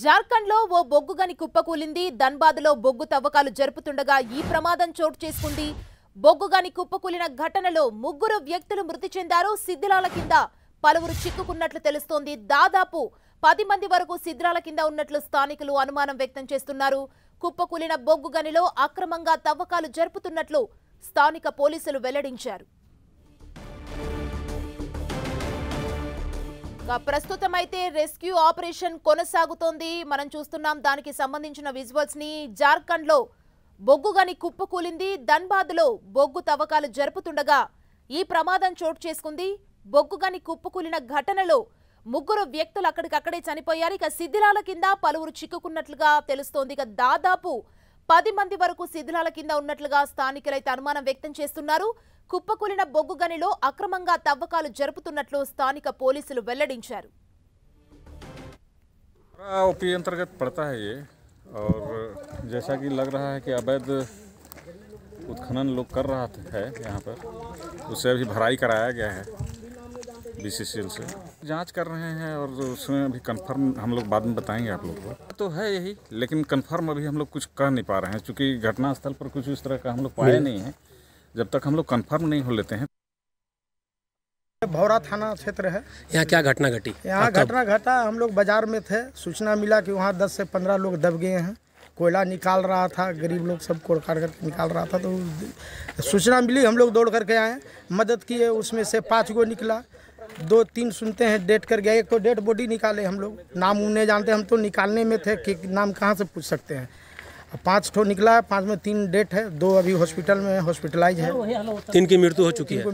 జార్ఖండ్లో ఓ బొగ్గుగని కుప్పకూలింది లో బొగ్గు తవ్వకాలు జరుపుతుండగా ఈ ప్రమాదం చోటు చేసుకుంది బొగ్గుగని కుప్పకూలిన ఘటనలో ముగ్గురు వ్యక్తులు మృతి చెందారు శిథిలాల కింద పలువురు చిక్కుకున్నట్లు తెలుస్తోంది దాదాపు పది మంది వరకు శిథిలాల కింద ఉన్నట్లు స్థానికులు అనుమానం వ్యక్తం చేస్తున్నారు కుప్పకూలిన బొగ్గు గనిలో అక్రమంగా తవ్వకాలు జరుపుతున్నట్లు స్థానిక పోలీసులు వెల్లడించారు ప్రస్తుతం అయితే రెస్క్యూ ఆపరేషన్ కొనసాగుతోంది మనం చూస్తున్నాం దానికి సంబంధించిన విజువల్స్ ని జార్ఖండ్ లో బొగ్గు గని కుప్పకూలింది ధన్బాద్ లో బొగ్గు తవ్వకాలు జరుపుతుండగా ఈ ప్రమాదం చోటు చేసుకుంది బొగ్గు గని కుప్పకూలిన ఘటనలో ముగ్గురు వ్యక్తులు అక్కడికక్కడే చనిపోయారు ఇక శిథిలాల కింద పలువురు చిక్కుకున్నట్లుగా తెలుస్తోంది ఇక దాదాపు పది మంది వరకు శిథిలాల కింద ఉన్నట్లుగా స్థానికులైతే అనుమానం వ్యక్తం చేస్తున్నారు కుప్పకూలిన బొగ్గు గనిలో అక్రమంగా తవ్వకాలు జరుపుతున్నట్లు స్థానిక పోలీసులు వెల్లడించారు और जैसा कि लग रहा है कि अवैध उत्खनन लोग कर रहा है यहाँ पर उसे अभी भराई कराया गया है से जांच कर रहे हैं और उसमें अभी कंफर्म हम लोग बाद में बताएंगे आप लोग को तो है यही लेकिन कंफर्म अभी हम लोग कुछ कह नहीं पा रहे हैं क्योंकि घटनास्थल पर कुछ इस तरह का हम लोग पाए हम्म। नहीं है जब तक हम लोग कंफर्म नहीं हो लेते हैं भौरा थाना क्षेत्र है यहाँ क्या घटना घटी यहाँ तो- घटना घटा हम लोग बाजार में थे सूचना मिला कि वहाँ दस से पंद्रह लोग दब गए हैं कोयला निकाल रहा था गरीब लोग सब काट करके निकाल रहा था तो सूचना मिली हम लोग दौड़ करके आए मदद किए उसमें से पाँच गो निकला दो तीन सुनते हैं डेट कर गया एक तो डेड बॉडी निकाले हम लोग नाम उन्हें जानते हम तो निकालने में थे कि नाम कहाँ से पूछ सकते हैं पांच ठो निकला है पाँच में तीन डेट है दो अभी हॉस्पिटल में हॉस्पिटलाइज है तीन की मृत्यु हो चुकी है